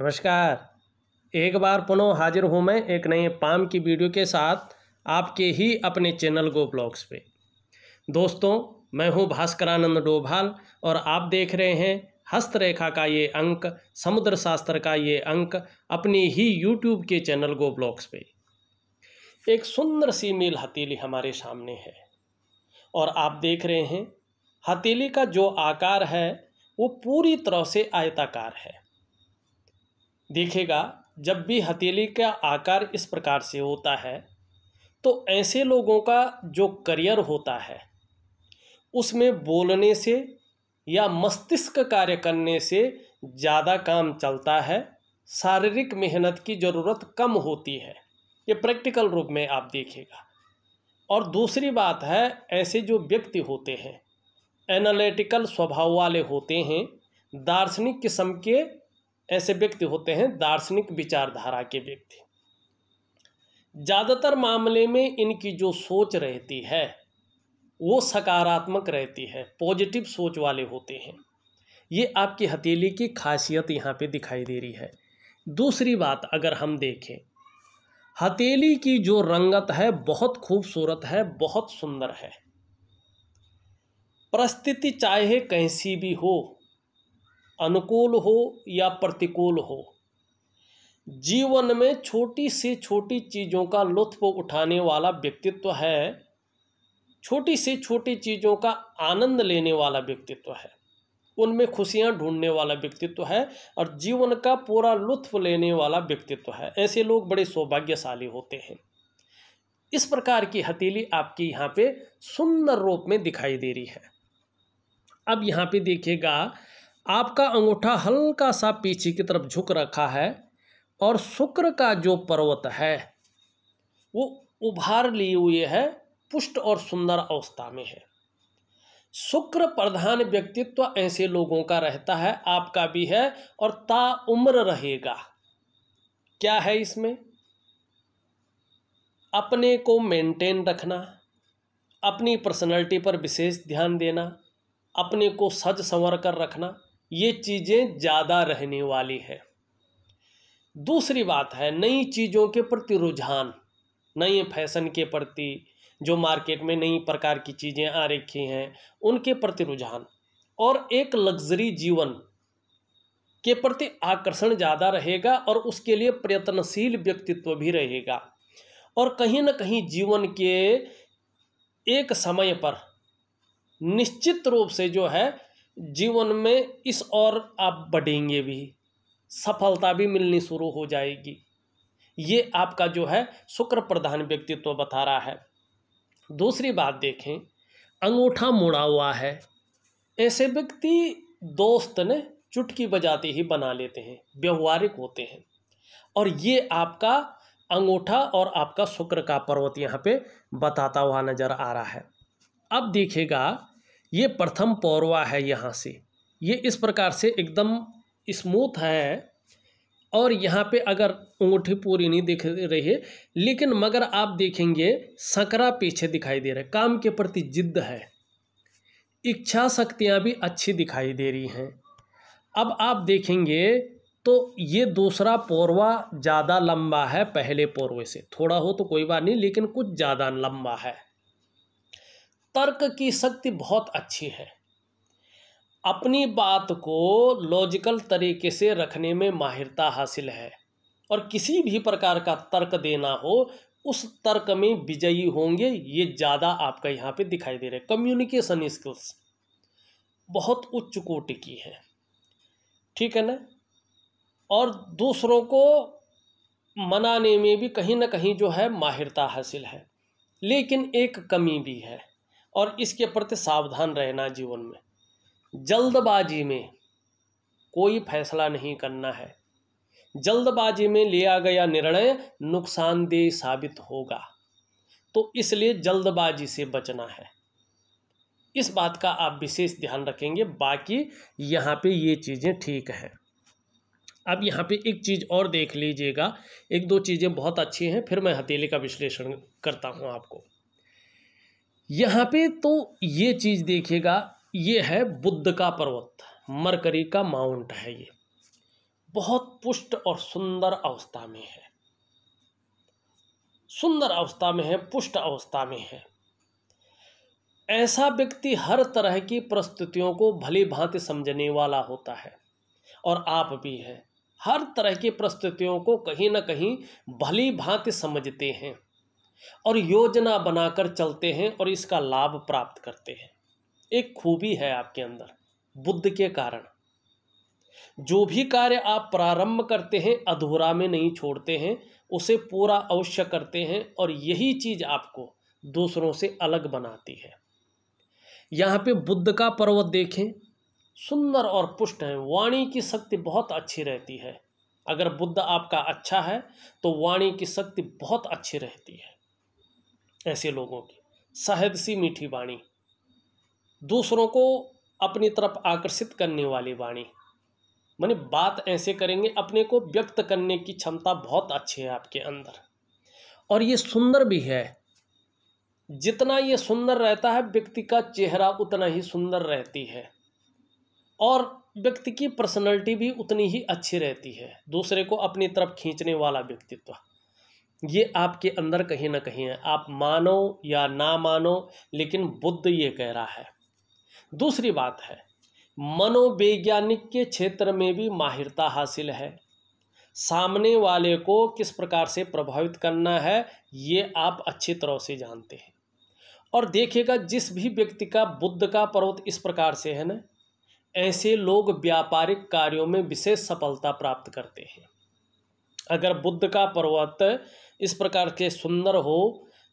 नमस्कार एक बार पुनः हाजिर हूँ मैं एक नए पाम की वीडियो के साथ आपके ही अपने चैनल गो ब्लॉग्स पे दोस्तों मैं हूँ भास्करानंद डोभाल और आप देख रहे हैं हस्तरेखा का ये अंक समुद्र शास्त्र का ये अंक अपनी ही यूट्यूब के चैनल गो ब्लॉग्स पे एक सुंदर सी मील हथेली हमारे सामने है और आप देख रहे हैं हथेली का जो आकार है वो पूरी तरह से आयताकार है देखेगा जब भी हथेली का आकार इस प्रकार से होता है तो ऐसे लोगों का जो करियर होता है उसमें बोलने से या मस्तिष्क कार्य करने से ज़्यादा काम चलता है शारीरिक मेहनत की ज़रूरत कम होती है ये प्रैक्टिकल रूप में आप देखेगा और दूसरी बात है ऐसे जो व्यक्ति होते हैं एनालिटिकल स्वभाव वाले होते हैं दार्शनिक किस्म के ऐसे व्यक्ति होते हैं दार्शनिक विचारधारा के व्यक्ति ज़्यादातर मामले में इनकी जो सोच रहती है वो सकारात्मक रहती है पॉजिटिव सोच वाले होते हैं ये आपकी हथेली की खासियत यहाँ पे दिखाई दे रही है दूसरी बात अगर हम देखें हथेली की जो रंगत है बहुत खूबसूरत है बहुत सुंदर है परिस्थिति चाहे कैसी भी हो अनुकूल हो या प्रतिकूल हो जीवन में छोटी से छोटी चीज़ों का लुत्फ उठाने वाला व्यक्तित्व है छोटी से छोटी चीज़ों का आनंद लेने वाला व्यक्तित्व है उनमें खुशियां ढूंढने वाला व्यक्तित्व है और जीवन का पूरा लुत्फ लेने वाला व्यक्तित्व है ऐसे लोग बड़े सौभाग्यशाली होते हैं इस प्रकार की हथेली आपकी यहाँ पे सुंदर रूप में दिखाई दे रही है अब यहाँ पे देखिएगा आपका अंगूठा हल्का सा पीछे की तरफ झुक रखा है और शुक्र का जो पर्वत है वो उभार लिए हुए है पुष्ट और सुंदर अवस्था में है शुक्र प्रधान व्यक्तित्व ऐसे लोगों का रहता है आपका भी है और ताउम्र रहेगा क्या है इसमें अपने को मेंटेन रखना अपनी पर्सनालिटी पर विशेष ध्यान देना अपने को सज संवर कर रखना ये चीज़ें ज़्यादा रहने वाली है दूसरी बात है नई चीज़ों के प्रति रुझान नए फैशन के प्रति जो मार्केट में नई प्रकार की चीज़ें आ रखी हैं उनके प्रति रुझान और एक लग्जरी जीवन के प्रति आकर्षण ज़्यादा रहेगा और उसके लिए प्रयत्नशील व्यक्तित्व भी रहेगा और कहीं ना कहीं जीवन के एक समय पर निश्चित रूप से जो है जीवन में इस और आप बढ़ेंगे भी सफलता भी मिलनी शुरू हो जाएगी ये आपका जो है शुक्र प्रधान व्यक्तित्व तो बता रहा है दूसरी बात देखें अंगूठा मुड़ा हुआ है ऐसे व्यक्ति दोस्त ने चुटकी बजाते ही बना लेते हैं व्यवहारिक होते हैं और ये आपका अंगूठा और आपका शुक्र का पर्वत यहाँ पे बताता हुआ नज़र आ रहा है अब देखिएगा ये प्रथम पौरवा है यहाँ से ये इस प्रकार से एकदम स्मूथ है और यहाँ पे अगर अंगूठी पूरी नहीं दिख रही है लेकिन मगर आप देखेंगे सकरा पीछे दिखाई दे रहा है काम के प्रति जिद्द है इच्छा शक्तियाँ भी अच्छी दिखाई दे रही हैं अब आप देखेंगे तो ये दूसरा पौरवा ज़्यादा लंबा है पहले पौरवे से थोड़ा हो तो कोई बात नहीं लेकिन कुछ ज़्यादा लंबा है तर्क की शक्ति बहुत अच्छी है अपनी बात को लॉजिकल तरीके से रखने में माहिरता हासिल है और किसी भी प्रकार का तर्क देना हो उस तर्क में विजयी होंगे ये ज़्यादा आपका यहाँ पे दिखाई दे रहा है कम्युनिकेशन स्किल्स बहुत उच्च कोटि की है ठीक है ना और दूसरों को मनाने में भी कहीं ना कहीं जो है माहिरता हासिल है लेकिन एक कमी भी है और इसके प्रति सावधान रहना जीवन में जल्दबाजी में कोई फैसला नहीं करना है जल्दबाजी में लिया गया निर्णय नुकसानदेह साबित होगा तो इसलिए जल्दबाजी से बचना है इस बात का आप विशेष ध्यान रखेंगे बाकी यहाँ पे ये चीज़ें ठीक हैं अब यहाँ पे एक चीज़ और देख लीजिएगा एक दो चीज़ें बहुत अच्छी हैं फिर मैं हथेली का विश्लेषण करता हूँ आपको यहाँ पे तो ये चीज़ देखिएगा ये है बुद्ध का पर्वत मरकरी का माउंट है ये बहुत पुष्ट और सुंदर अवस्था में है सुंदर अवस्था में है पुष्ट अवस्था में है ऐसा व्यक्ति हर तरह की परिस्थितियों को भली भांति समझने वाला होता है और आप भी हैं हर तरह की परिस्थितियों को कहीं ना कहीं भली भांति समझते हैं और योजना बनाकर चलते हैं और इसका लाभ प्राप्त करते हैं एक खूबी है आपके अंदर बुद्ध के कारण जो भी कार्य आप प्रारंभ करते हैं अधूरा में नहीं छोड़ते हैं उसे पूरा अवश्य करते हैं और यही चीज आपको दूसरों से अलग बनाती है यहां पे बुद्ध का पर्वत देखें सुंदर और पुष्ट है वाणी की शक्ति बहुत अच्छी रहती है अगर बुद्ध आपका अच्छा है तो वाणी की शक्ति बहुत अच्छी रहती है ऐसे लोगों की सहद सी मीठी वाणी दूसरों को अपनी तरफ आकर्षित करने वाली वाणी मैंने बात ऐसे करेंगे अपने को व्यक्त करने की क्षमता बहुत अच्छी है आपके अंदर और ये सुंदर भी है जितना ये सुंदर रहता है व्यक्ति का चेहरा उतना ही सुंदर रहती है और व्यक्ति की पर्सनैलिटी भी उतनी ही अच्छी रहती है दूसरे को अपनी तरफ खींचने वाला व्यक्तित्व ये आपके अंदर कहीं ना कहीं है आप मानो या ना मानो लेकिन बुद्ध ये कह रहा है दूसरी बात है मनोवैज्ञानिक के क्षेत्र में भी माहिरता हासिल है सामने वाले को किस प्रकार से प्रभावित करना है ये आप अच्छी तरह से जानते हैं और देखिएगा जिस भी व्यक्ति का बुद्ध का पर्वत इस प्रकार से है ना ऐसे लोग व्यापारिक कार्यों में विशेष सफलता प्राप्त करते हैं अगर बुद्ध का पर्वत इस प्रकार के सुंदर हो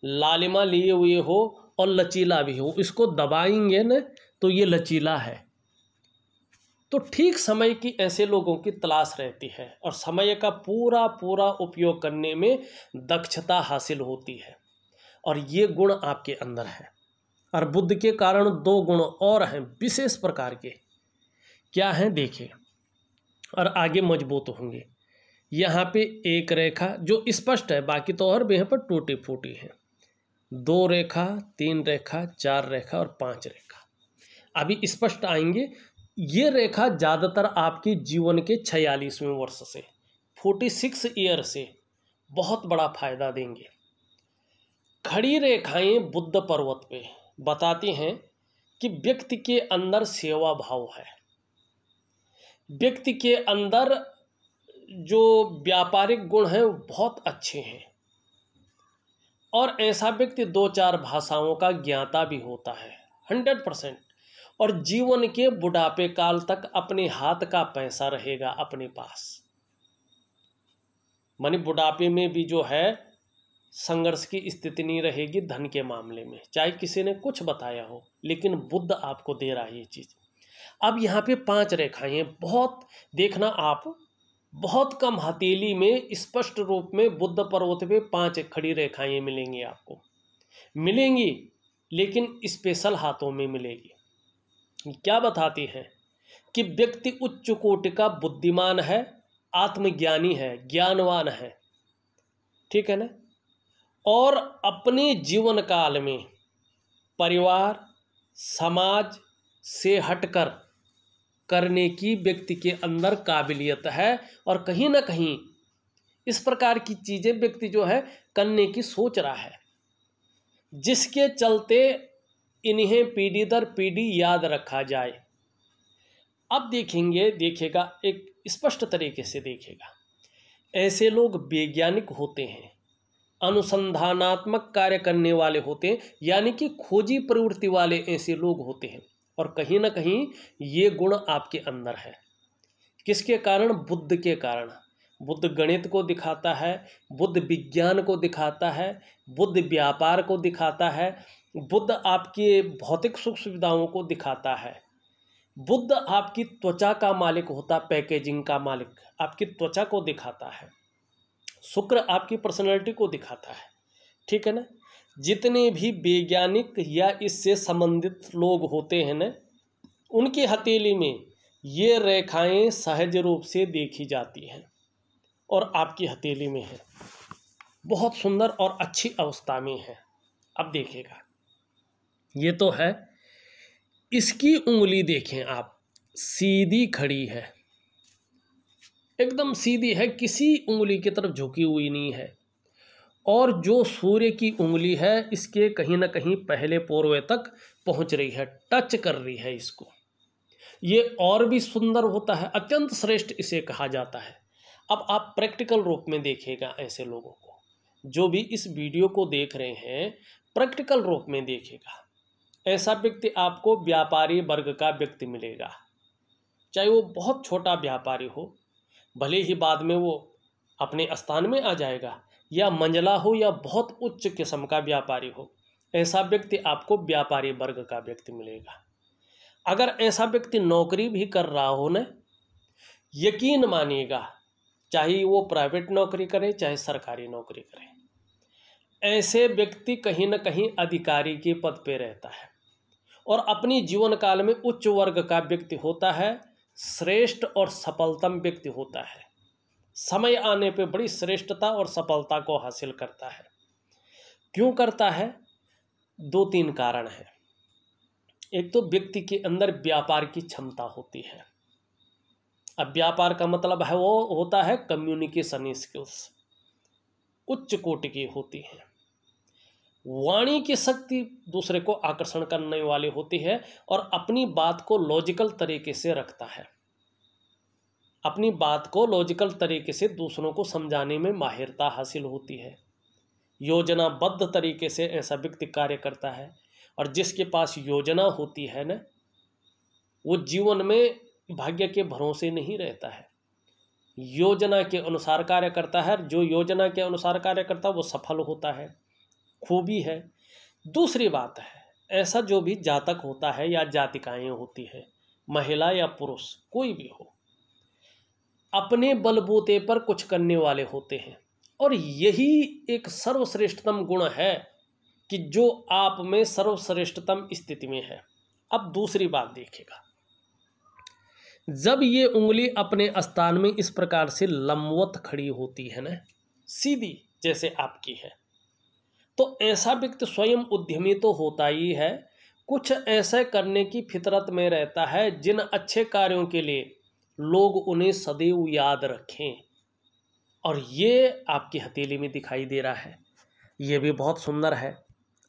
लालिमा लिए हुए हो और लचीला भी हो इसको दबाएंगे न तो ये लचीला है तो ठीक समय की ऐसे लोगों की तलाश रहती है और समय का पूरा पूरा उपयोग करने में दक्षता हासिल होती है और ये गुण आपके अंदर है और बुद्ध के कारण दो गुण और हैं विशेष प्रकार के क्या हैं देखिए और आगे मजबूत होंगे यहाँ पे एक रेखा जो स्पष्ट है बाकी तो और भी यहाँ पर टूटी फूटी है दो रेखा तीन रेखा चार रेखा और पांच रेखा अभी स्पष्ट आएंगे ये रेखा ज़्यादातर आपके जीवन के छियालीसवें वर्ष से फोर्टी सिक्स ईयर से बहुत बड़ा फायदा देंगे खड़ी रेखाएं बुद्ध पर्वत पे बताती हैं कि व्यक्ति के अंदर सेवा भाव है व्यक्ति के अंदर जो व्यापारिक गुण हैं वो बहुत अच्छे हैं और ऐसा व्यक्ति दो चार भाषाओं का ज्ञाता भी होता है हंड्रेड परसेंट और जीवन के बुढ़ापे काल तक अपने हाथ का पैसा रहेगा अपने पास मानी बुढ़ापे में भी जो है संघर्ष की स्थिति नहीं रहेगी धन के मामले में चाहे किसी ने कुछ बताया हो लेकिन बुद्ध आपको दे रहा है ये चीज़ अब यहाँ पे पांच रेखाएं बहुत देखना आप बहुत कम हथेली में स्पष्ट रूप में बुद्ध पर्वत पे पांच खड़ी रेखाएं मिलेंगी आपको मिलेंगी लेकिन स्पेशल हाथों में मिलेगी क्या बताती हैं कि व्यक्ति उच्च कोटि का बुद्धिमान है आत्मज्ञानी है ज्ञानवान है ठीक है ना और अपने जीवन काल में परिवार समाज से हटकर करने की व्यक्ति के अंदर काबिलियत है और कहीं ना कहीं इस प्रकार की चीज़ें व्यक्ति जो है करने की सोच रहा है जिसके चलते इन्हें पीढ़ी दर पीढ़ी याद रखा जाए अब देखेंगे देखेगा एक स्पष्ट तरीके से देखेगा ऐसे लोग वैज्ञानिक होते हैं अनुसंधानात्मक कार्य करने वाले होते हैं यानी कि खोजी प्रवृत्ति वाले ऐसे लोग होते हैं और कहीं ना कहीं ये गुण आपके अंदर है किसके कारण बुद्ध के कारण बुद्ध गणित को दिखाता है बुद्ध विज्ञान को दिखाता है बुद्ध व्यापार को दिखाता है बुद्ध आपके भौतिक सुख सुविधाओं को दिखाता है बुद्ध आपकी त्वचा का मालिक होता पैकेजिंग का मालिक आपकी त्वचा को दिखाता है शुक्र आपकी पर्सनैलिटी को दिखाता है ठीक है ना जितने भी वैज्ञानिक या इससे संबंधित लोग होते हैं न उनकी हथेली में ये रेखाएं सहज रूप से देखी जाती हैं और आपकी हथेली में है बहुत सुंदर और अच्छी अवस्था में है अब देखेगा ये तो है इसकी उंगली देखें आप सीधी खड़ी है एकदम सीधी है किसी उंगली की तरफ झुकी हुई नहीं है और जो सूर्य की उंगली है इसके कहीं ना कहीं पहले पोर्वे तक पहुंच रही है टच कर रही है इसको ये और भी सुंदर होता है अत्यंत श्रेष्ठ इसे कहा जाता है अब आप प्रैक्टिकल रूप में देखेगा ऐसे लोगों को जो भी इस वीडियो को देख रहे हैं प्रैक्टिकल रूप में देखेगा ऐसा व्यक्ति आपको व्यापारी वर्ग का व्यक्ति मिलेगा चाहे वो बहुत छोटा व्यापारी हो भले ही बाद में वो अपने स्थान में आ जाएगा या मंजला हो या बहुत उच्च किस्म का व्यापारी हो ऐसा व्यक्ति आपको व्यापारी वर्ग का व्यक्ति मिलेगा अगर ऐसा व्यक्ति नौकरी भी कर रहा हो न यकीन मानिएगा चाहे वो प्राइवेट नौकरी करे चाहे सरकारी नौकरी करे ऐसे व्यक्ति कहीं ना कहीं अधिकारी के पद पे रहता है और अपनी जीवन काल में उच्च वर्ग का व्यक्ति होता है श्रेष्ठ और सफलतम व्यक्ति होता है समय आने पे बड़ी श्रेष्ठता और सफलता को हासिल करता है क्यों करता है दो तीन कारण हैं एक तो व्यक्ति के अंदर व्यापार की क्षमता होती है अब व्यापार का मतलब है वो होता है कम्युनिकेशन स्किल्स उच्च कोटि की होती है वाणी की शक्ति दूसरे को आकर्षण करने वाली होती है और अपनी बात को लॉजिकल तरीके से रखता है अपनी बात को लॉजिकल तरीके से दूसरों को समझाने में माहिरता हासिल होती है योजनाबद्ध तरीके से ऐसा व्यक्ति कार्य करता है और जिसके पास योजना होती है ना वो जीवन में भाग्य के भरोसे नहीं रहता है योजना के अनुसार कार्य करता है जो योजना के अनुसार कार्य करता है वो सफल होता है खूबी है दूसरी बात है ऐसा जो भी जातक होता है या जातिकाएँ होती हैं महिला या पुरुष कोई भी हो अपने बलबूते पर कुछ करने वाले होते हैं और यही एक सर्वश्रेष्ठतम गुण है कि जो आप में सर्वश्रेष्ठतम स्थिति में है अब दूसरी बात देखेगा जब ये उंगली अपने स्थान में इस प्रकार से लंबवत खड़ी होती है ना सीधी जैसे आपकी है तो ऐसा व्यक्ति स्वयं उद्यमी तो होता ही है कुछ ऐसे करने की फितरत में रहता है जिन अच्छे कार्यों के लिए लोग उन्हें सदैव याद रखें और ये आपकी हथेली में दिखाई दे रहा है ये भी बहुत सुंदर है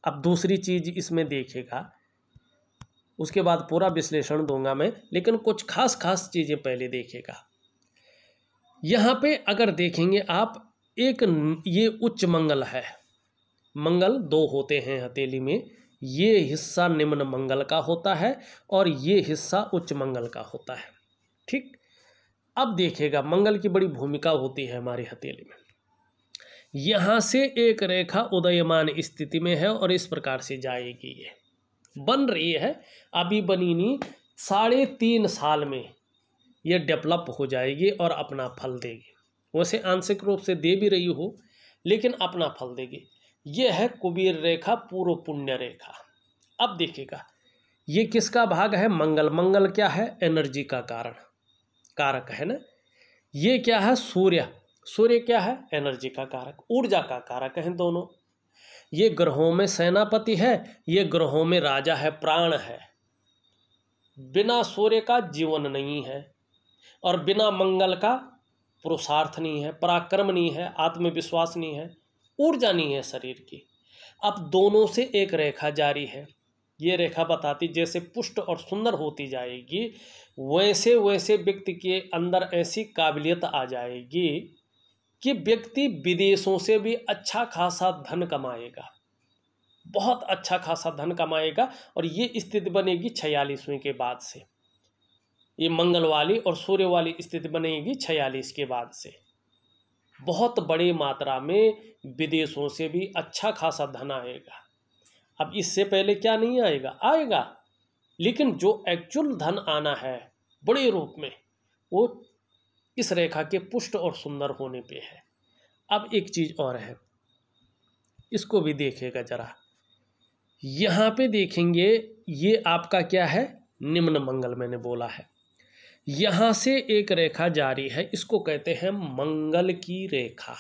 अब दूसरी चीज़ इसमें देखेगा उसके बाद पूरा विश्लेषण दूंगा मैं लेकिन कुछ खास खास चीज़ें पहले देखेगा यहाँ पे अगर देखेंगे आप एक ये उच्च मंगल है मंगल दो होते हैं हथेली में ये हिस्सा निम्न मंगल का होता है और ये हिस्सा उच्च मंगल का होता है ठीक अब देखिएगा मंगल की बड़ी भूमिका होती है हमारी हथेली में यहाँ से एक रेखा उदयमान स्थिति में है और इस प्रकार से जाएगी ये बन रही है अभी बनी नहीं साढ़े तीन साल में ये डेवलप हो जाएगी और अपना फल देगी वैसे आंशिक रूप से दे भी रही हो लेकिन अपना फल देगी ये है कुबेर रेखा पूर्व पुण्य रेखा अब देखिएगा ये किसका भाग है मंगल मंगल क्या है एनर्जी का कारण कारक है ना ये क्या है सूर्य सूर्य क्या है एनर्जी का कारक ऊर्जा का कारक है दोनों ये ग्रहों में सेनापति है ये ग्रहों में राजा है प्राण है बिना सूर्य का जीवन नहीं है और बिना मंगल का पुरुषार्थ नहीं है पराक्रम नहीं है आत्मविश्वास नहीं है ऊर्जा नहीं है शरीर की अब दोनों से एक रेखा जारी है ये रेखा बताती जैसे पुष्ट और सुंदर होती जाएगी वैसे वैसे व्यक्ति के अंदर ऐसी काबिलियत आ जाएगी कि व्यक्ति विदेशों से भी अच्छा खासा धन कमाएगा बहुत अच्छा खासा धन कमाएगा और ये स्थिति बनेगी छियालीसवीं के बाद से ये मंगल वाली और सूर्य वाली स्थिति बनेगी छियालीस के बाद से बहुत बड़ी मात्रा में विदेशों से भी अच्छा खासा धन आएगा अब इससे पहले क्या नहीं आएगा आएगा लेकिन जो एक्चुअल धन आना है बड़े रूप में वो इस रेखा के पुष्ट और सुंदर होने पे है अब एक चीज़ और है इसको भी देखेगा जरा यहाँ पे देखेंगे ये आपका क्या है निम्न मंगल मैंने बोला है यहाँ से एक रेखा जारी है इसको कहते हैं मंगल की रेखा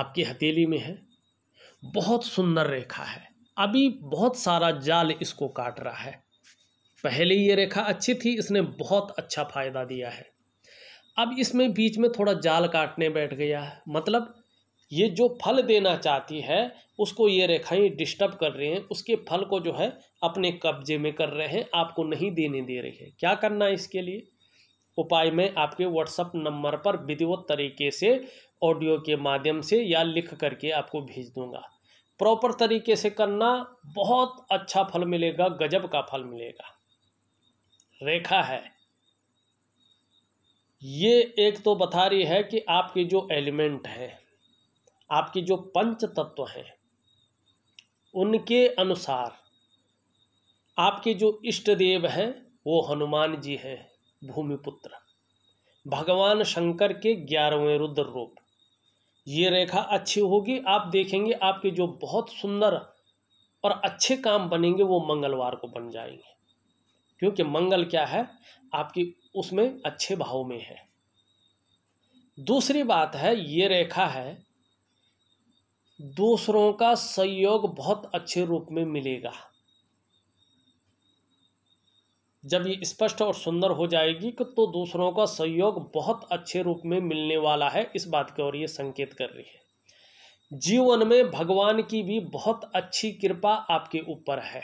आपकी हथेली में है बहुत सुंदर रेखा है अभी बहुत सारा जाल इसको काट रहा है पहले ये रेखा अच्छी थी इसने बहुत अच्छा फ़ायदा दिया है अब इसमें बीच में थोड़ा जाल काटने बैठ गया है मतलब ये जो फल देना चाहती है उसको ये रेखाएं डिस्टर्ब कर रही हैं उसके फल को जो है अपने कब्जे में कर रहे हैं आपको नहीं देने दे रही है क्या करना है इसके लिए उपाय में आपके व्हाट्सअप नंबर पर विधिवत तरीके से ऑडियो के माध्यम से या लिख करके आपको भेज दूंगा प्रॉपर तरीके से करना बहुत अच्छा फल मिलेगा गजब का फल मिलेगा रेखा है ये एक तो बता रही है कि आपके जो एलिमेंट हैं आपके जो पंच तत्व हैं उनके अनुसार आपके जो इष्ट देव हैं वो हनुमान जी हैं भूमिपुत्र भगवान शंकर के ग्यारहवें रुद्र रूप ये रेखा अच्छी होगी आप देखेंगे आपके जो बहुत सुंदर और अच्छे काम बनेंगे वो मंगलवार को बन जाएंगे क्योंकि मंगल क्या है आपकी उसमें अच्छे भाव में है दूसरी बात है ये रेखा है दूसरों का सहयोग बहुत अच्छे रूप में मिलेगा जब ये स्पष्ट और सुंदर हो जाएगी तो दूसरों का सहयोग बहुत अच्छे रूप में मिलने वाला है इस बात की ओर ये संकेत कर रही है जीवन में भगवान की भी बहुत अच्छी कृपा आपके ऊपर है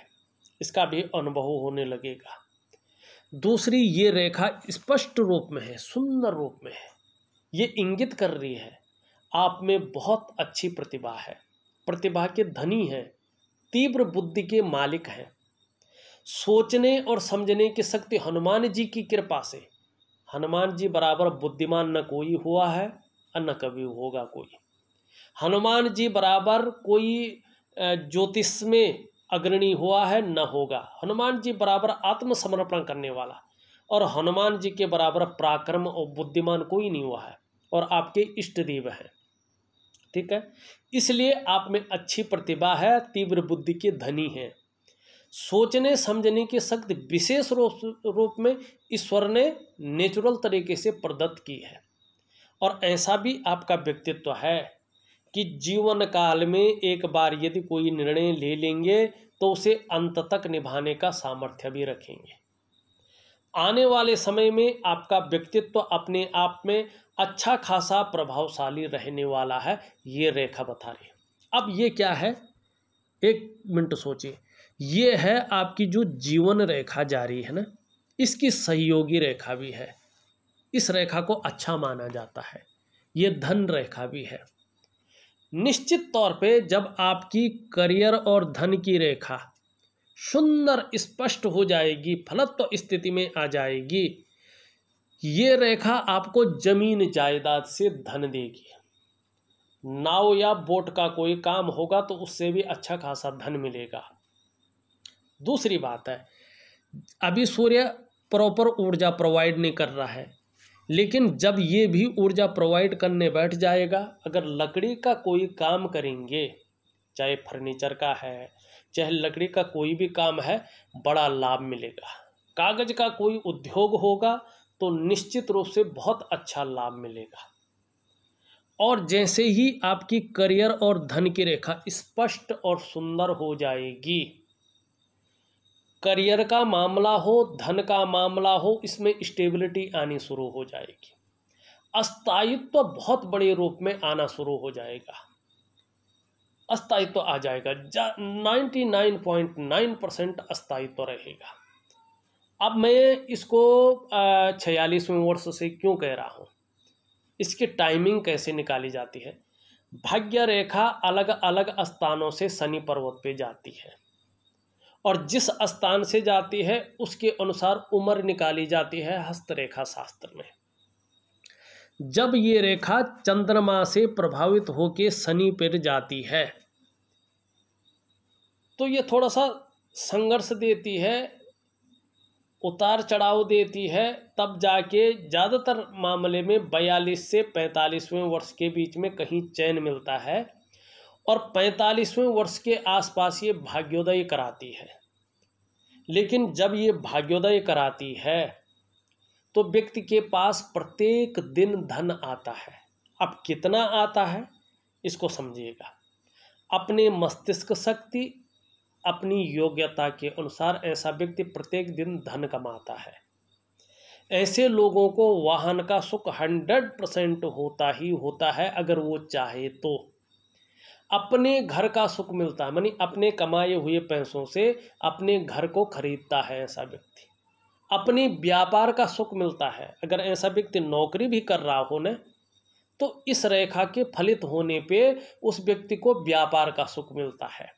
इसका भी अनुभव होने लगेगा दूसरी ये रेखा स्पष्ट रूप में है सुंदर रूप में है ये इंगित कर रही है आप में बहुत अच्छी प्रतिभा है प्रतिभा के धनी हैं तीव्र बुद्धि के मालिक हैं सोचने और समझने की शक्ति हनुमान जी की कृपा से हनुमान जी बराबर बुद्धिमान न कोई हुआ है और न कभी होगा कोई हनुमान जी बराबर कोई ज्योतिष में अग्रणी हुआ है न होगा हनुमान जी बराबर आत्मसमर्पण करने वाला और हनुमान जी के बराबर पराक्रम और बुद्धिमान कोई नहीं हुआ है और आपके इष्ट देव हैं ठीक है इसलिए आप में अच्छी प्रतिभा है तीव्र बुद्धि के धनी हैं सोचने समझने की शक्ति विशेष रूप में ईश्वर ने नेचुरल तरीके से प्रदत्त की है और ऐसा भी आपका व्यक्तित्व है कि जीवन काल में एक बार यदि कोई निर्णय ले लेंगे तो उसे अंत तक निभाने का सामर्थ्य भी रखेंगे आने वाले समय में आपका व्यक्तित्व अपने आप में अच्छा खासा प्रभावशाली रहने वाला है ये रेखा बता रही है अब ये क्या है एक मिनट सोचिए ये है आपकी जो जीवन रेखा जारी है ना इसकी सहयोगी रेखा भी है इस रेखा को अच्छा माना जाता है ये धन रेखा भी है निश्चित तौर पे जब आपकी करियर और धन की रेखा सुंदर स्पष्ट हो जाएगी फलत्व तो स्थिति में आ जाएगी ये रेखा आपको जमीन जायदाद से धन देगी नाव या बोट का कोई काम होगा तो उससे भी अच्छा खासा धन मिलेगा दूसरी बात है अभी सूर्य प्रॉपर ऊर्जा प्रोवाइड नहीं कर रहा है लेकिन जब ये भी ऊर्जा प्रोवाइड करने बैठ जाएगा अगर लकड़ी का कोई काम करेंगे चाहे फर्नीचर का है चाहे लकड़ी का कोई भी काम है बड़ा लाभ मिलेगा कागज़ का कोई उद्योग होगा तो निश्चित रूप से बहुत अच्छा लाभ मिलेगा और जैसे ही आपकी करियर और धन की रेखा स्पष्ट और सुंदर हो जाएगी करियर का मामला हो धन का मामला हो इसमें स्टेबिलिटी आनी शुरू हो जाएगी अस्थायित्व तो बहुत बड़े रूप में आना शुरू हो जाएगा अस्थायित्व तो आ जाएगा जा, 99.9 परसेंट अस्थायित्व तो रहेगा अब मैं इसको छियालीसवें वर्ष से क्यों कह रहा हूँ इसकी टाइमिंग कैसे निकाली जाती है भाग्य रेखा अलग अलग स्थानों से शनि पर्वत पे जाती है और जिस स्थान से जाती है उसके अनुसार उम्र निकाली जाती है हस्तरेखा शास्त्र में जब ये रेखा चंद्रमा से प्रभावित होकर शनि पर जाती है तो ये थोड़ा सा संघर्ष देती है उतार चढ़ाव देती है तब जाके ज़्यादातर मामले में बयालीस से पैंतालीसवें वर्ष के बीच में कहीं चैन मिलता है और पैंतालीसवें वर्ष के आसपास ये भाग्योदय कराती है लेकिन जब ये भाग्योदय कराती है तो व्यक्ति के पास प्रत्येक दिन धन आता है अब कितना आता है इसको समझिएगा अपने मस्तिष्क शक्ति अपनी योग्यता के अनुसार ऐसा व्यक्ति प्रत्येक दिन धन कमाता है ऐसे लोगों को वाहन का सुख हंड्रेड परसेंट होता ही होता है अगर वो चाहे तो अपने घर का सुख मिलता है मानी अपने कमाए हुए पैसों से अपने घर को खरीदता है ऐसा व्यक्ति अपने व्यापार का सुख मिलता है अगर ऐसा व्यक्ति नौकरी भी कर रहा हो न तो इस रेखा के फलित होने पे उस व्यक्ति को व्यापार का सुख मिलता है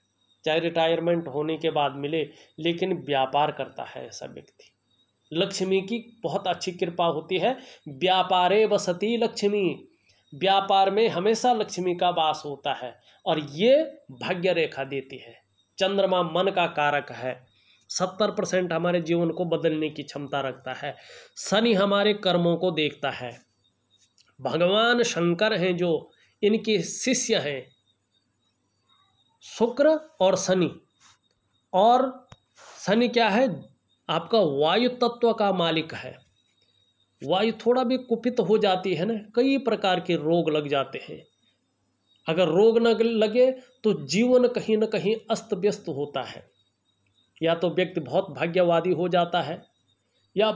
चाहे रिटायरमेंट होने के बाद मिले लेकिन व्यापार करता है ऐसा व्यक्ति लक्ष्मी की बहुत अच्छी कृपा होती है व्यापारे बसती लक्ष्मी व्यापार में हमेशा लक्ष्मी का वास होता है और ये भाग्य रेखा देती है चंद्रमा मन का कारक है सत्तर परसेंट हमारे जीवन को बदलने की क्षमता रखता है शनि हमारे कर्मों को देखता है भगवान शंकर हैं जो इनके शिष्य हैं शुक्र और शनि और शनि क्या है आपका वायु तत्व का मालिक है वायु थोड़ा भी कुपित हो जाती है ना कई प्रकार के रोग लग जाते हैं अगर रोग न लगे तो जीवन कहीं ना कहीं अस्त व्यस्त होता है या तो व्यक्ति बहुत भाग्यवादी हो जाता है या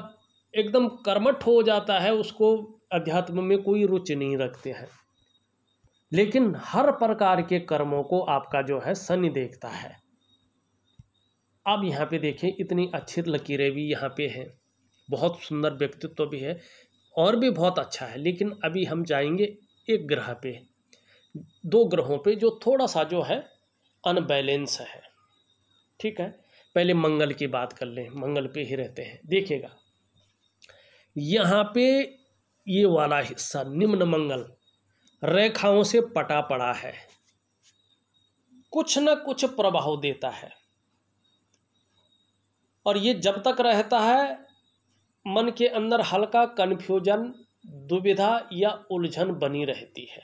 एकदम कर्मठ हो जाता है उसको अध्यात्म में कोई रुचि नहीं रखते हैं लेकिन हर प्रकार के कर्मों को आपका जो है शनि देखता है अब यहाँ पे देखें इतनी अच्छी लकीरें भी यहाँ पे हैं बहुत सुंदर व्यक्तित्व भी है और भी बहुत अच्छा है लेकिन अभी हम जाएंगे एक ग्रह पे दो ग्रहों पे जो थोड़ा सा जो है अनबैलेंस है ठीक है पहले मंगल की बात कर लें मंगल पे ही रहते हैं देखिएगा यहाँ पे ये वाला हिस्सा निम्न मंगल रेखाओं से पटा पड़ा है कुछ न कुछ प्रभाव देता है और ये जब तक रहता है मन के अंदर हल्का कन्फ्यूजन दुविधा या उलझन बनी रहती है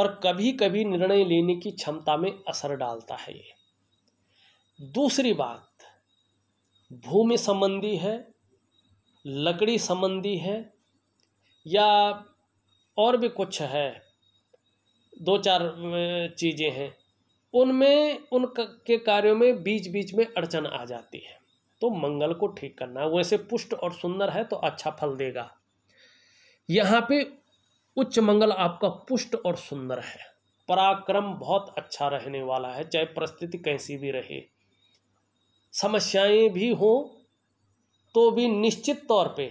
और कभी कभी निर्णय लेने की क्षमता में असर डालता है ये दूसरी बात भूमि संबंधी है लकड़ी संबंधी है या और भी कुछ है दो चार चीज़ें हैं उनमें उन के कार्यों में बीच बीच में अड़चन आ जाती है तो मंगल को ठीक करना वैसे पुष्ट और सुंदर है तो अच्छा फल देगा यहाँ पे उच्च मंगल आपका पुष्ट और सुंदर है पराक्रम बहुत अच्छा रहने वाला है चाहे परिस्थिति कैसी भी रहे समस्याएं भी हो तो भी निश्चित तौर पे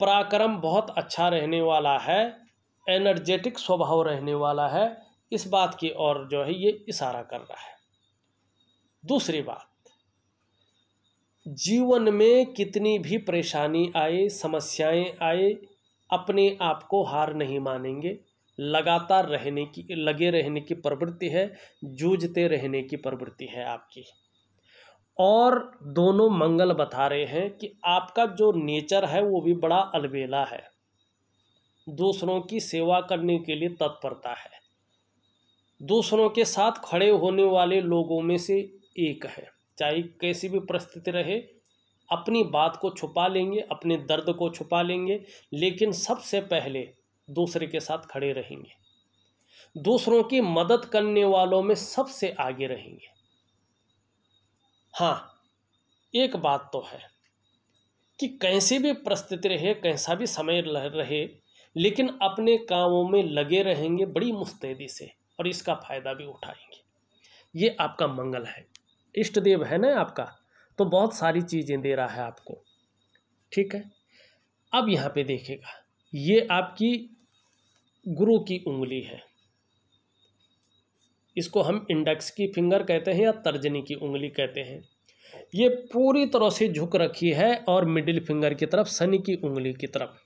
पराक्रम बहुत अच्छा रहने वाला है एनर्जेटिक स्वभाव रहने वाला है इस बात की ओर जो है ये इशारा कर रहा है दूसरी बात जीवन में कितनी भी परेशानी आए समस्याएं आए अपने आप को हार नहीं मानेंगे लगातार रहने की लगे रहने की प्रवृत्ति है जूझते रहने की प्रवृत्ति है आपकी और दोनों मंगल बता रहे हैं कि आपका जो नेचर है वो भी बड़ा अलबेला है दूसरों की सेवा करने के लिए तत्परता है दूसरों के साथ खड़े होने वाले लोगों में से एक है चाहे कैसी भी परिस्थिति रहे अपनी बात को छुपा लेंगे अपने दर्द को छुपा लेंगे लेकिन सबसे पहले दूसरे के साथ खड़े रहेंगे दूसरों की मदद करने वालों में सबसे आगे रहेंगे हाँ एक बात तो है कि कैसी भी परिस्थिति रहे कैसा भी समय रहे लेकिन अपने कामों में लगे रहेंगे बड़ी मुस्तैदी से और इसका फ़ायदा भी उठाएंगे ये आपका मंगल है इष्ट देव है ना आपका तो बहुत सारी चीज़ें दे रहा है आपको ठीक है अब यहाँ पे देखेगा ये आपकी गुरु की उंगली है इसको हम इंडेक्स की फिंगर कहते हैं या तर्जनी की उंगली कहते हैं ये पूरी तरह से झुक रखी है और मिडिल फिंगर की तरफ शनि की उंगली की तरफ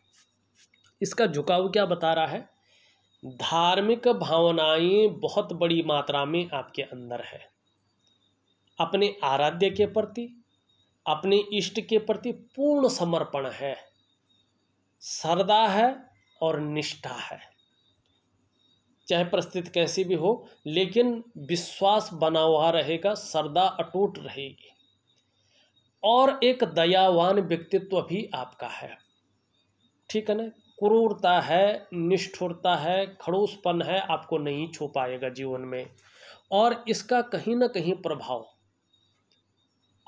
इसका झुकाव क्या बता रहा है धार्मिक भावनाएं बहुत बड़ी मात्रा में आपके अंदर है अपने आराध्य के प्रति अपने इष्ट के प्रति पूर्ण समर्पण है श्रद्धा है और निष्ठा है चाहे परिस्थिति कैसी भी हो लेकिन विश्वास बना हुआ रहेगा श्रद्धा अटूट रहेगी और एक दयावान व्यक्तित्व भी आपका है ठीक है ना क्रूरता है निष्ठुरता है खड़ोसपन है आपको नहीं छुपाएगा जीवन में और इसका कहीं ना कहीं प्रभाव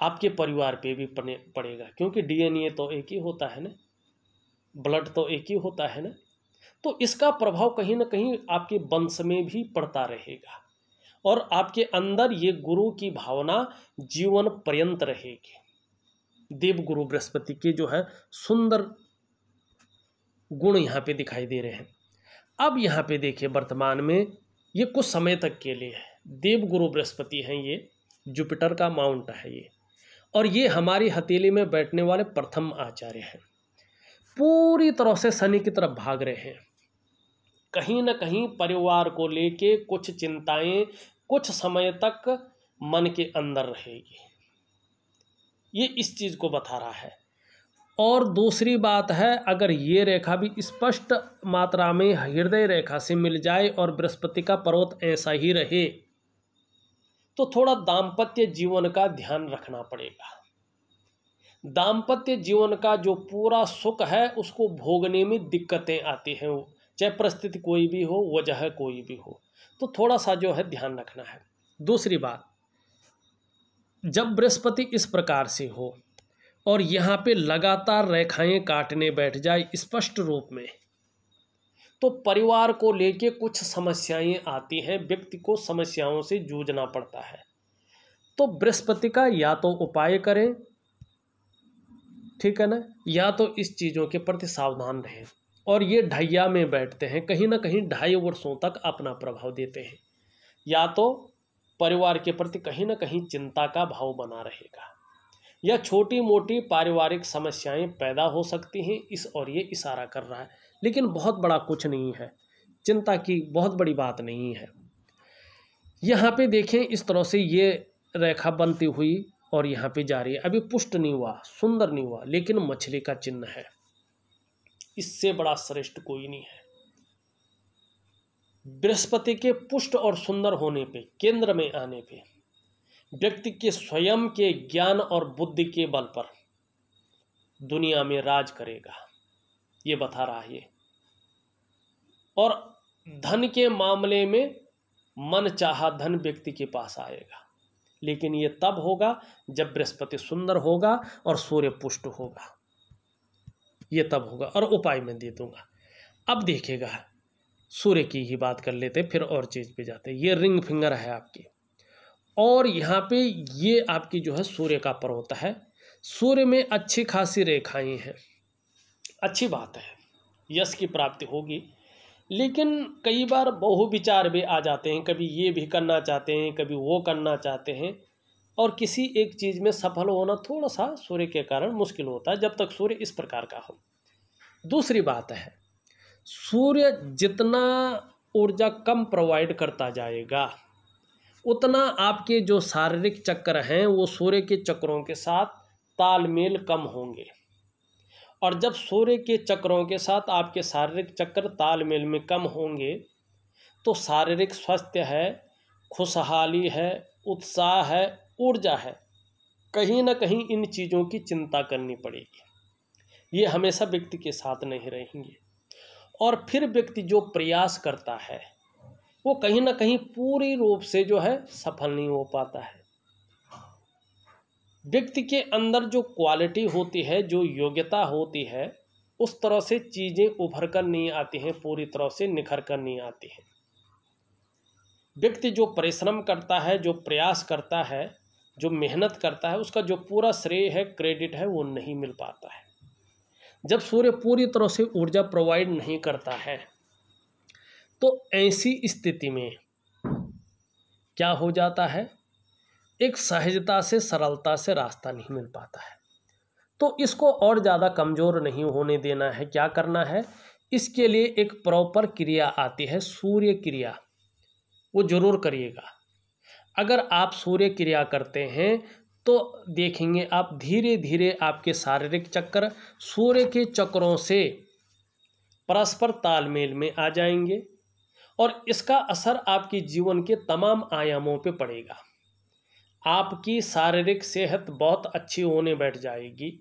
आपके परिवार पे भी पड़ेगा क्योंकि डीएनए तो एक ही होता है ना ब्लड तो एक ही होता है ना तो इसका प्रभाव कहीं ना कहीं आपके वंश में भी पड़ता रहेगा और आपके अंदर ये गुरु की भावना जीवन पर्यंत रहेगी देव गुरु बृहस्पति के जो है सुंदर गुण यहाँ पे दिखाई दे रहे हैं अब यहाँ पे देखिए वर्तमान में ये कुछ समय तक के लिए है देव गुरु बृहस्पति हैं ये जुपिटर का माउंट है ये और ये हमारी हथेली में बैठने वाले प्रथम आचार्य हैं पूरी तरह से शनि की तरफ भाग रहे हैं कहीं ना कहीं परिवार को लेके कुछ चिंताएं कुछ समय तक मन के अंदर रहेगी ये इस चीज़ को बता रहा है और दूसरी बात है अगर ये रेखा भी स्पष्ट मात्रा में हृदय रेखा से मिल जाए और बृहस्पति का पर्वत ऐसा ही रहे तो थोड़ा दाम्पत्य जीवन का ध्यान रखना पड़ेगा दाम्पत्य जीवन का जो पूरा सुख है उसको भोगने में दिक्कतें आती हैं चाहे परिस्थिति कोई भी हो वजह कोई भी हो तो थोड़ा सा जो है ध्यान रखना है दूसरी बात जब बृहस्पति इस प्रकार से हो और यहाँ पे लगातार रेखाएं काटने बैठ जाए स्पष्ट रूप में तो परिवार को लेके कुछ समस्याएं आती हैं व्यक्ति को समस्याओं से जूझना पड़ता है तो बृहस्पति का या तो उपाय करें ठीक है ना या तो इस चीज़ों के प्रति सावधान रहें और ये ढैया में बैठते हैं कहीं ना कहीं ढाई वर्षों तक अपना प्रभाव देते हैं या तो परिवार के प्रति कहीं ना कहीं चिंता का भाव बना रहेगा या छोटी मोटी पारिवारिक समस्याएं पैदा हो सकती हैं इस और ये इशारा कर रहा है लेकिन बहुत बड़ा कुछ नहीं है चिंता की बहुत बड़ी बात नहीं है यहाँ पे देखें इस तरह से ये रेखा बनती हुई और यहाँ पे जा रही है अभी पुष्ट नहीं हुआ सुंदर नहीं हुआ लेकिन मछली का चिन्ह है इससे बड़ा श्रेष्ठ कोई नहीं है बृहस्पति के पुष्ट और सुंदर होने पे केंद्र में आने पे व्यक्ति के स्वयं के ज्ञान और बुद्धि के बल पर दुनिया में राज करेगा ये बता रहा है और धन के मामले में मन चाहा धन व्यक्ति के पास आएगा लेकिन ये तब होगा जब बृहस्पति सुंदर होगा और सूर्य पुष्ट होगा ये तब होगा और उपाय मैं दे दूंगा अब देखिएगा सूर्य की ही बात कर लेते फिर और चीज़ पे जाते ये रिंग फिंगर है आपकी और यहाँ पे ये आपकी जो है सूर्य का पर्वत है सूर्य में अच्छी खासी रेखाएं हैं अच्छी बात है यश की प्राप्ति होगी लेकिन कई बार बहु विचार भी आ जाते हैं कभी ये भी करना चाहते हैं कभी वो करना चाहते हैं और किसी एक चीज़ में सफल होना थोड़ा सा सूर्य के कारण मुश्किल होता है जब तक सूर्य इस प्रकार का हो दूसरी बात है सूर्य जितना ऊर्जा कम प्रोवाइड करता जाएगा उतना आपके जो शारीरिक चक्र हैं वो सूर्य के चक्रों के साथ तालमेल कम होंगे और जब सूर्य के चक्रों के साथ आपके शारीरिक चक्र तालमेल में कम होंगे तो शारीरिक स्वास्थ्य है खुशहाली है उत्साह है ऊर्जा है कहीं ना कहीं इन चीज़ों की चिंता करनी पड़ेगी ये हमेशा व्यक्ति के साथ नहीं रहेंगे और फिर व्यक्ति जो प्रयास करता है वो कहीं ना कहीं पूरी रूप से जो है सफल नहीं हो पाता है व्यक्ति के अंदर जो क्वालिटी होती है जो योग्यता होती है उस तरह से चीज़ें उभर कर नहीं आती हैं पूरी तरह से निखर कर नहीं आती हैं व्यक्ति जो परिश्रम करता है जो प्रयास करता है जो मेहनत करता है उसका जो पूरा श्रेय है क्रेडिट है वो नहीं मिल पाता है जब सूर्य पूरी तरह से ऊर्जा प्रोवाइड नहीं करता है तो ऐसी स्थिति में क्या हो जाता है एक सहजता से सरलता से रास्ता नहीं मिल पाता है तो इसको और ज़्यादा कमज़ोर नहीं होने देना है क्या करना है इसके लिए एक प्रॉपर क्रिया आती है सूर्य क्रिया वो ज़रूर करिएगा अगर आप सूर्य क्रिया करते हैं तो देखेंगे आप धीरे धीरे आपके शारीरिक चक्कर सूर्य के चक्रों से परस्पर तालमेल में आ जाएंगे और इसका असर आपके जीवन के तमाम आयामों पे पड़ेगा आपकी शारीरिक सेहत बहुत अच्छी होने बैठ जाएगी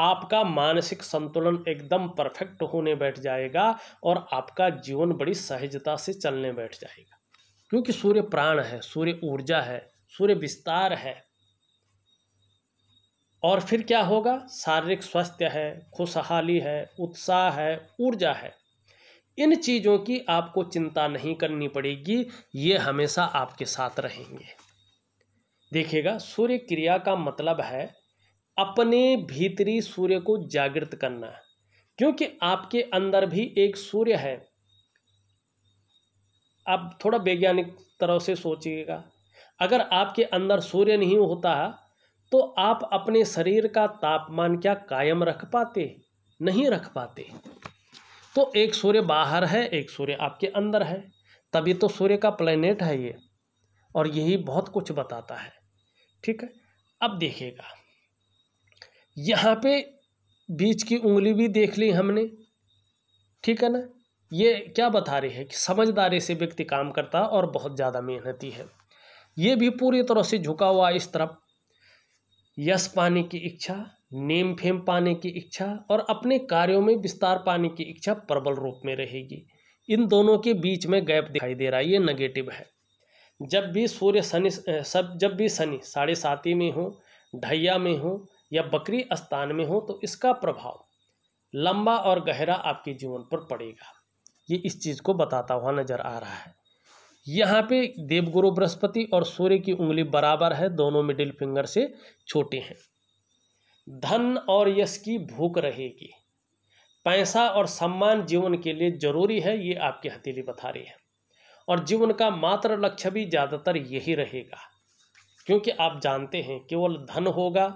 आपका मानसिक संतुलन एकदम परफेक्ट होने बैठ जाएगा और आपका जीवन बड़ी सहजता से चलने बैठ जाएगा क्योंकि सूर्य प्राण है सूर्य ऊर्जा है सूर्य विस्तार है और फिर क्या होगा शारीरिक स्वास्थ्य है खुशहाली है उत्साह है ऊर्जा है इन चीज़ों की आपको चिंता नहीं करनी पड़ेगी ये हमेशा आपके साथ रहेंगे देखिएगा सूर्य क्रिया का मतलब है अपने भीतरी सूर्य को जागृत करना क्योंकि आपके अंदर भी एक सूर्य है आप थोड़ा वैज्ञानिक तरह से सोचिएगा अगर आपके अंदर सूर्य नहीं होता तो आप अपने शरीर का तापमान क्या कायम रख पाते नहीं रख पाते तो एक सूर्य बाहर है एक सूर्य आपके अंदर है तभी तो सूर्य का प्लेनेट है ये और यही बहुत कुछ बताता है ठीक है अब देखिएगा यहाँ पे बीच की उंगली भी देख ली हमने ठीक है ना ये क्या बता रही है कि समझदारी से व्यक्ति काम करता और बहुत ज़्यादा मेहनती है ये भी पूरी तरह से झुका हुआ इस तरफ यश पाने की इच्छा नेम फेम पाने की इच्छा और अपने कार्यों में विस्तार पाने की इच्छा प्रबल रूप में रहेगी इन दोनों के बीच में गैप दिखाई दे रहा है ये नेगेटिव है जब भी सूर्य शनि सब जब भी शनि साढ़े साती में हो ढैया में हो या बकरी स्थान में हो तो इसका प्रभाव लंबा और गहरा आपके जीवन पर पड़ेगा ये इस चीज़ को बताता हुआ नजर आ रहा है यहाँ पे देवगुरु बृहस्पति और सूर्य की उंगली बराबर है दोनों मिडिल फिंगर से छोटे हैं धन और यश की भूख रहेगी पैसा और सम्मान जीवन के लिए जरूरी है ये आपकी हथेली बता रही है और जीवन का मात्र लक्ष्य भी ज़्यादातर यही रहेगा क्योंकि आप जानते हैं केवल धन होगा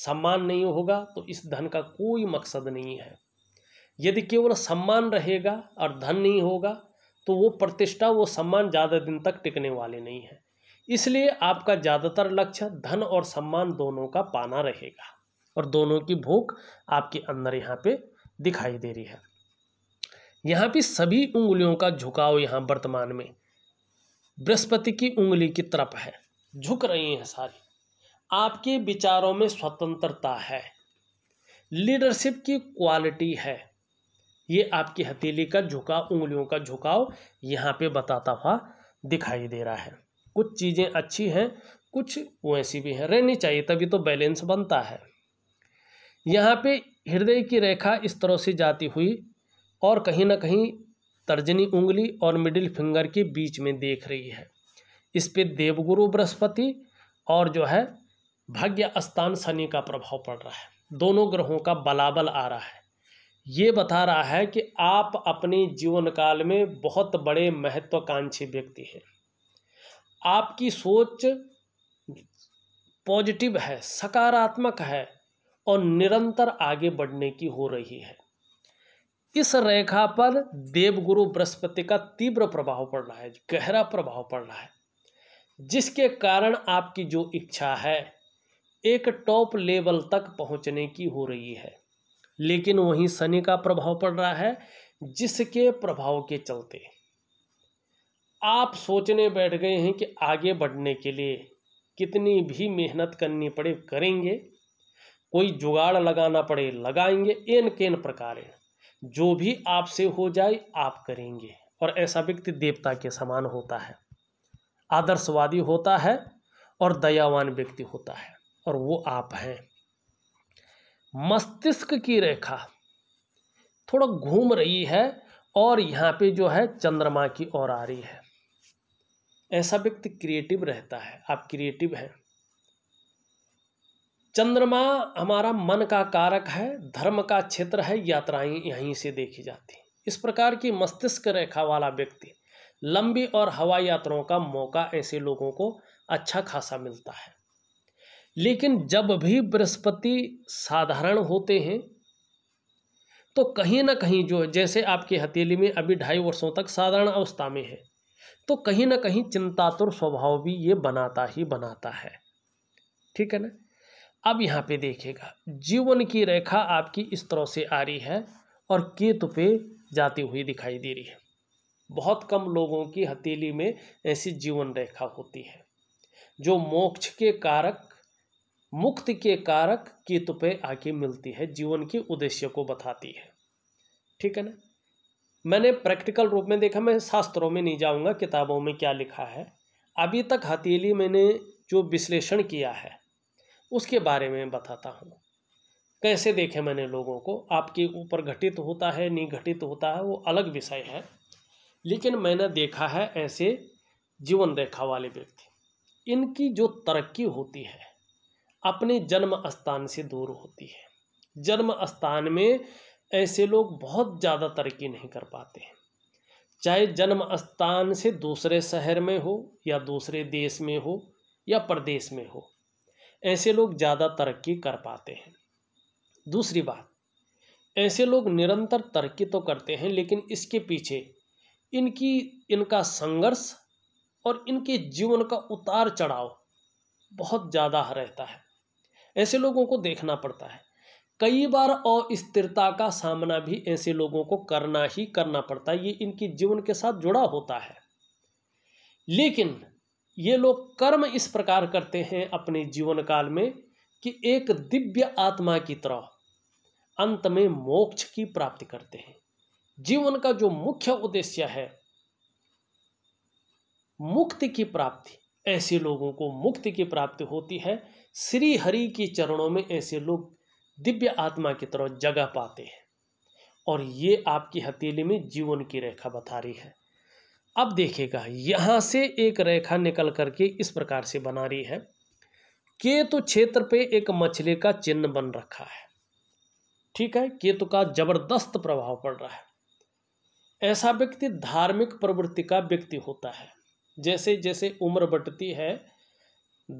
सम्मान नहीं होगा तो इस धन का कोई मकसद नहीं है यदि केवल सम्मान रहेगा और धन नहीं होगा तो वो प्रतिष्ठा वो सम्मान ज़्यादा दिन तक टिकने वाले नहीं है इसलिए आपका ज़्यादातर लक्ष्य धन और सम्मान दोनों का पाना रहेगा और दोनों की भूख आपके अंदर यहाँ पे दिखाई दे रही है यहाँ पे सभी उंगलियों का झुकाव यहाँ वर्तमान में बृहस्पति की उंगली की तरफ है झुक रही हैं सारी आपके विचारों में स्वतंत्रता है लीडरशिप की क्वालिटी है ये आपकी हथेली का झुकाव उंगलियों का झुकाव यहाँ पे बताता हुआ दिखाई दे रहा है कुछ चीज़ें अच्छी हैं कुछ वैसी भी हैं रहनी चाहिए तभी तो बैलेंस बनता है यहाँ पे हृदय की रेखा इस तरह से जाती हुई और कहीं ना कहीं तर्जनी उंगली और मिडिल फिंगर के बीच में देख रही है इस पर देवगुरु बृहस्पति और जो है भाग्य स्थान शनि का प्रभाव पड़ रहा है दोनों ग्रहों का बलाबल आ रहा है ये बता रहा है कि आप अपने जीवन काल में बहुत बड़े महत्वाकांक्षी व्यक्ति हैं आपकी सोच पॉजिटिव है सकारात्मक है और निरंतर आगे बढ़ने की हो रही है इस रेखा पर देवगुरु बृहस्पति का तीव्र प्रभाव पड़ रहा है गहरा प्रभाव पड़ रहा है जिसके कारण आपकी जो इच्छा है एक टॉप लेवल तक पहुंचने की हो रही है लेकिन वहीं शनि का प्रभाव पड़ रहा है जिसके प्रभाव के चलते आप सोचने बैठ गए हैं कि आगे बढ़ने के लिए कितनी भी मेहनत करनी पड़े करेंगे कोई जुगाड़ लगाना पड़े लगाएंगे एन केन हैं जो भी आपसे हो जाए आप करेंगे और ऐसा व्यक्ति देवता के समान होता है आदर्शवादी होता है और दयावान व्यक्ति होता है और वो आप हैं मस्तिष्क की रेखा थोड़ा घूम रही है और यहाँ पे जो है चंद्रमा की ओर आ रही है ऐसा व्यक्ति क्रिएटिव रहता है आप क्रिएटिव हैं चंद्रमा हमारा मन का कारक है धर्म का क्षेत्र है यात्राएं यहीं से देखी जाती हैं इस प्रकार की मस्तिष्क रेखा वाला व्यक्ति लंबी और हवाई यात्राओं का मौका ऐसे लोगों को अच्छा खासा मिलता है लेकिन जब भी बृहस्पति साधारण होते हैं तो कहीं ना कहीं जो जैसे आपकी हथेली में अभी ढाई वर्षों तक साधारण अवस्था में है तो कहीं ना कहीं चिंतातुर स्वभाव भी ये बनाता ही बनाता है ठीक है ना अब यहाँ पे देखेगा जीवन की रेखा आपकी इस तरह से आ रही है और केतु पे जाती हुई दिखाई दे रही है बहुत कम लोगों की हथेली में ऐसी जीवन रेखा होती है जो मोक्ष के कारक मुक्ति के कारक केतु पे आके मिलती है जीवन के उद्देश्य को बताती है ठीक है ना मैंने प्रैक्टिकल रूप में देखा मैं शास्त्रों में नहीं जाऊँगा किताबों में क्या लिखा है अभी तक हथेली मैंने जो विश्लेषण किया है उसके बारे में बताता हूँ कैसे देखे मैंने लोगों को आपके ऊपर घटित होता है नहीं घटित होता है वो अलग विषय है लेकिन मैंने देखा है ऐसे जीवन रेखा वाले व्यक्ति इनकी जो तरक्की होती है अपने जन्म स्थान से दूर होती है जन्म स्थान में ऐसे लोग बहुत ज़्यादा तरक्की नहीं कर पाते हैं चाहे जन्म स्थान से दूसरे शहर में हो या दूसरे देश में हो या प्रदेश में हो ऐसे लोग ज़्यादा तरक्की कर पाते हैं दूसरी बात ऐसे लोग निरंतर तरक्की तो करते हैं लेकिन इसके पीछे इनकी इनका संघर्ष और इनके जीवन का उतार चढ़ाव बहुत ज़्यादा रहता है ऐसे लोगों को देखना पड़ता है कई बार अस्थिरता का सामना भी ऐसे लोगों को करना ही करना पड़ता है ये इनकी जीवन के साथ जुड़ा होता है लेकिन ये लोग कर्म इस प्रकार करते हैं अपने जीवन काल में कि एक दिव्य आत्मा की तरह अंत में मोक्ष की प्राप्ति करते हैं जीवन का जो मुख्य उद्देश्य है मुक्ति की प्राप्ति ऐसे लोगों को मुक्ति की प्राप्ति होती है श्री हरि के चरणों में ऐसे लोग दिव्य आत्मा की तरह जगह पाते हैं और ये आपकी हथेली में जीवन की रेखा बता रही है अब देखेगा यहाँ से एक रेखा निकल करके इस प्रकार से बना रही है केतु क्षेत्र पे एक मछली का चिन्ह बन रखा है ठीक है केतु का जबरदस्त प्रभाव पड़ रहा है ऐसा व्यक्ति धार्मिक प्रवृत्ति का व्यक्ति होता है जैसे जैसे उम्र बढ़ती है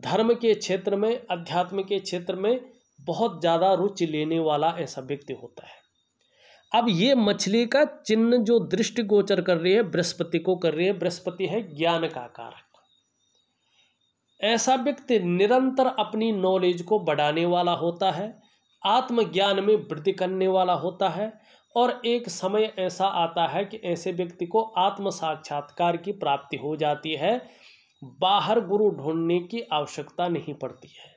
धर्म के क्षेत्र में अध्यात्म के क्षेत्र में बहुत ज़्यादा रुचि लेने वाला ऐसा व्यक्ति होता है अब ये मछली का चिन्ह जो दृष्टि गोचर कर रही है बृहस्पति को कर रही है बृहस्पति है ज्ञान का कारक ऐसा व्यक्ति निरंतर अपनी नॉलेज को बढ़ाने वाला होता है आत्मज्ञान में वृद्धि करने वाला होता है और एक समय ऐसा आता है कि ऐसे व्यक्ति को आत्म साक्षात्कार की प्राप्ति हो जाती है बाहर गुरु ढूंढने की आवश्यकता नहीं पड़ती है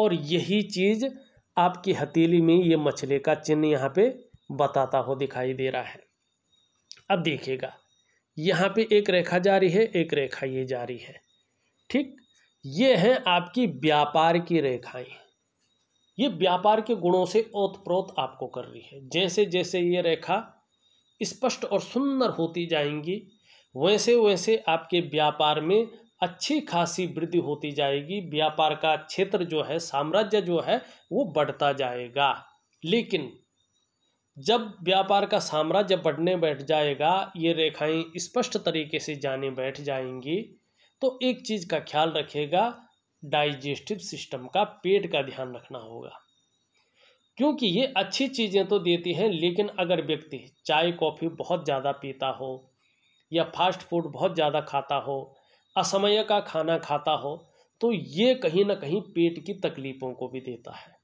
और यही चीज़ आपकी हथेली में ये मछली का चिन्ह यहाँ पे बताता हो दिखाई दे रहा है अब देखिएगा यहाँ पे एक रेखा जारी है एक रेखा ये जारी है ठीक ये है आपकी व्यापार की रेखाएं ये व्यापार के गुणों से ओतप्रोत आपको कर रही है जैसे जैसे ये रेखा स्पष्ट और सुंदर होती जाएंगी वैसे वैसे आपके व्यापार में अच्छी खासी वृद्धि होती जाएगी व्यापार का क्षेत्र जो है साम्राज्य जो है वो बढ़ता जाएगा लेकिन जब व्यापार का साम्राज्य बढ़ने बैठ जाएगा ये रेखाएं स्पष्ट तरीके से जाने बैठ जाएंगी तो एक चीज़ का ख्याल रखेगा डाइजेस्टिव सिस्टम का पेट का ध्यान रखना होगा क्योंकि ये अच्छी चीज़ें तो देती हैं लेकिन अगर व्यक्ति चाय कॉफ़ी बहुत ज़्यादा पीता हो या फास्ट फूड बहुत ज़्यादा खाता हो असमय का खाना खाता हो तो ये कहीं ना कहीं पेट की तकलीफ़ों को भी देता है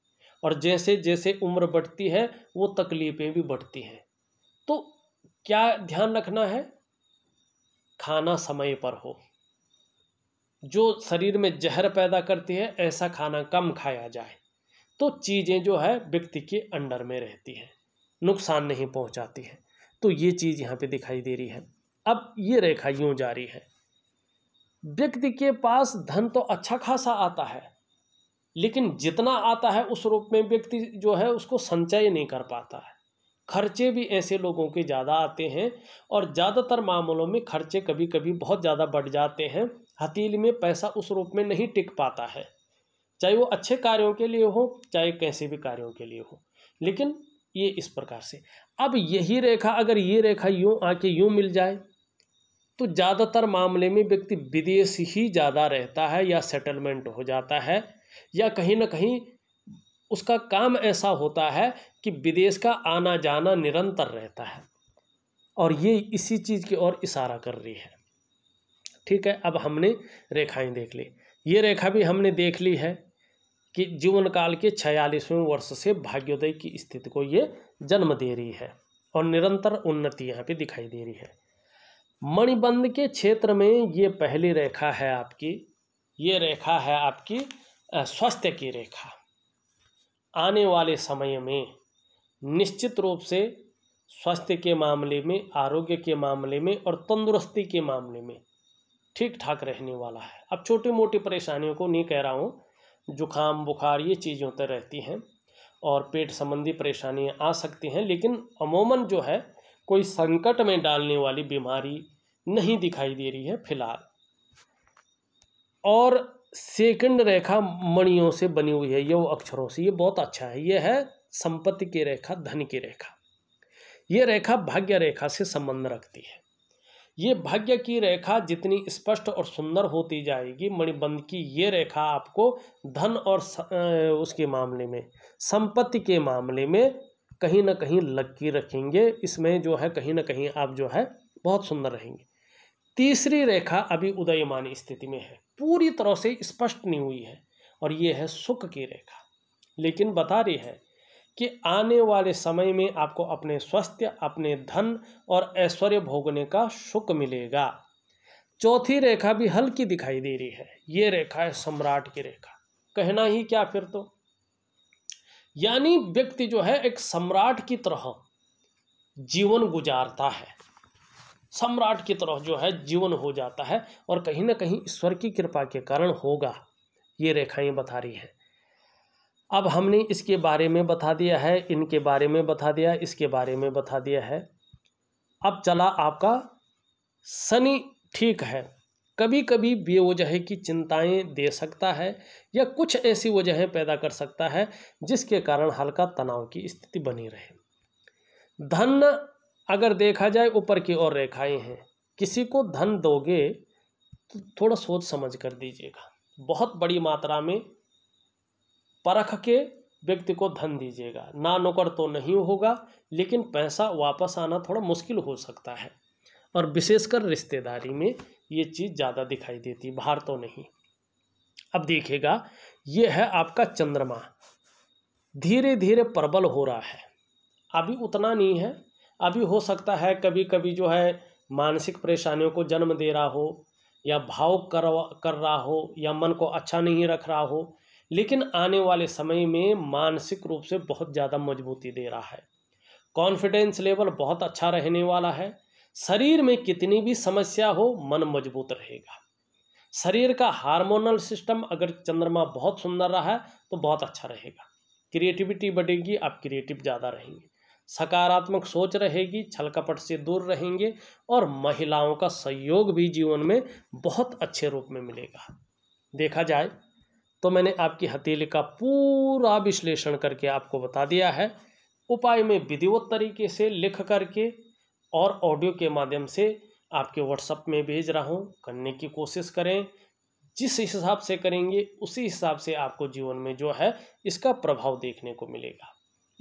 और जैसे जैसे उम्र बढ़ती है वो तकलीफ़ें भी बढ़ती हैं तो क्या ध्यान रखना है खाना समय पर हो जो शरीर में जहर पैदा करती है ऐसा खाना कम खाया जाए तो चीज़ें जो है व्यक्ति के अंडर में रहती हैं नुकसान नहीं पहुंचाती हैं तो ये चीज़ यहाँ पे दिखाई दे रही है अब ये रेखा यूँ जारी है व्यक्ति के पास धन तो अच्छा खासा आता है लेकिन जितना आता है उस रूप में व्यक्ति जो है उसको संचय नहीं कर पाता है खर्चे भी ऐसे लोगों के ज़्यादा आते हैं और ज़्यादातर मामलों में खर्चे कभी कभी बहुत ज़्यादा बढ़ जाते हैं हतील में पैसा उस रूप में नहीं टिक पाता है चाहे वो अच्छे कार्यों के लिए हो चाहे कैसे भी कार्यों के लिए हो लेकिन ये इस प्रकार से अब यही रेखा अगर ये रेखा यूँ आके यूँ मिल जाए तो ज़्यादातर मामले में व्यक्ति विदेश ही ज़्यादा रहता है या सेटलमेंट हो जाता है या कहीं ना कहीं उसका काम ऐसा होता है कि विदेश का आना जाना निरंतर रहता है और ये इसी चीज़ की ओर इशारा कर रही है ठीक है अब हमने रेखाएं देख ली ये रेखा भी हमने देख ली है कि जीवन काल के छियालीसवें वर्ष से भाग्योदय की स्थिति को ये जन्म दे रही है और निरंतर उन्नति यहाँ पे दिखाई दे रही है मणिबंध के क्षेत्र में ये पहली रेखा है आपकी ये रेखा है आपकी स्वास्थ्य की रेखा आने वाले समय में निश्चित रूप से स्वास्थ्य के मामले में आरोग्य के मामले में और तंदुरुस्ती के मामले में ठीक ठाक रहने वाला है अब छोटी मोटी परेशानियों को नहीं कह रहा हूँ जुखाम बुखार ये चीजों तो रहती हैं और पेट संबंधी परेशानियाँ आ सकती हैं लेकिन अमूमन जो है कोई संकट में डालने वाली बीमारी नहीं दिखाई दे रही है फिलहाल और सेकंड रेखा मणियों से बनी हुई है ये वो अक्षरों से ये बहुत अच्छा है ये है संपत्ति की रेखा धन की रेखा ये रेखा भाग्य रेखा से संबंध रखती है ये भाग्य की रेखा जितनी स्पष्ट और सुंदर होती जाएगी मणिबंध की ये रेखा आपको धन और उसके मामले में संपत्ति के मामले में कहीं ना कहीं लग की रखेंगे इसमें जो है कहीं ना कहीं आप जो है बहुत सुंदर रहेंगे तीसरी रेखा अभी उदयमान स्थिति में है पूरी तरह से स्पष्ट नहीं हुई है और ये है सुख की रेखा लेकिन बता रही है कि आने वाले समय में आपको अपने स्वास्थ्य अपने धन और ऐश्वर्य भोगने का सुख मिलेगा चौथी रेखा भी हल्की दिखाई दे रही है ये रेखा है सम्राट की रेखा कहना ही क्या फिर तो यानी व्यक्ति जो है एक सम्राट की तरह जीवन गुजारता है सम्राट की तरह जो है जीवन हो जाता है और कहीं ना कहीं ईश्वर की कृपा के कारण होगा ये रेखाएं बता रही है अब हमने इसके बारे में बता दिया है इनके बारे में बता दिया इसके बारे में बता दिया है अब चला आपका शनि ठीक है कभी कभी बेवजह की चिंताएं दे सकता है या कुछ ऐसी वजहें पैदा कर सकता है जिसके कारण हल्का तनाव की स्थिति बनी रहे धन अगर देखा जाए ऊपर की ओर रेखाएं हैं किसी को धन दोगे तो थोड़ा सोच समझ कर दीजिएगा बहुत बड़ी मात्रा में परख के व्यक्ति को धन दीजिएगा ना नौकर तो नहीं होगा लेकिन पैसा वापस आना थोड़ा मुश्किल हो सकता है और विशेषकर रिश्तेदारी में ये चीज़ ज़्यादा दिखाई देती बाहर तो नहीं अब देखिएगा ये है आपका चंद्रमा धीरे धीरे प्रबल हो रहा है अभी उतना नहीं है अभी हो सकता है कभी कभी जो है मानसिक परेशानियों को जन्म दे रहा हो या भाव कर कर रहा हो या मन को अच्छा नहीं रख रहा हो लेकिन आने वाले समय में मानसिक रूप से बहुत ज़्यादा मजबूती दे रहा है कॉन्फिडेंस लेवल बहुत अच्छा रहने वाला है शरीर में कितनी भी समस्या हो मन मजबूत रहेगा शरीर का हार्मोनल सिस्टम अगर चंद्रमा बहुत सुंदर रहा है तो बहुत अच्छा रहेगा क्रिएटिविटी बढ़ेगी आप क्रिएटिव ज़्यादा रहेंगे सकारात्मक सोच रहेगी छल कपट से दूर रहेंगे और महिलाओं का सहयोग भी जीवन में बहुत अच्छे रूप में मिलेगा देखा जाए तो मैंने आपकी हथेली का पूरा विश्लेषण करके आपको बता दिया है उपाय में विधिवत तरीके से लिख करके और ऑडियो के माध्यम से आपके व्हाट्सअप में भेज रहा हूँ करने की कोशिश करें जिस हिसाब से करेंगे उसी हिसाब से आपको जीवन में जो है इसका प्रभाव देखने को मिलेगा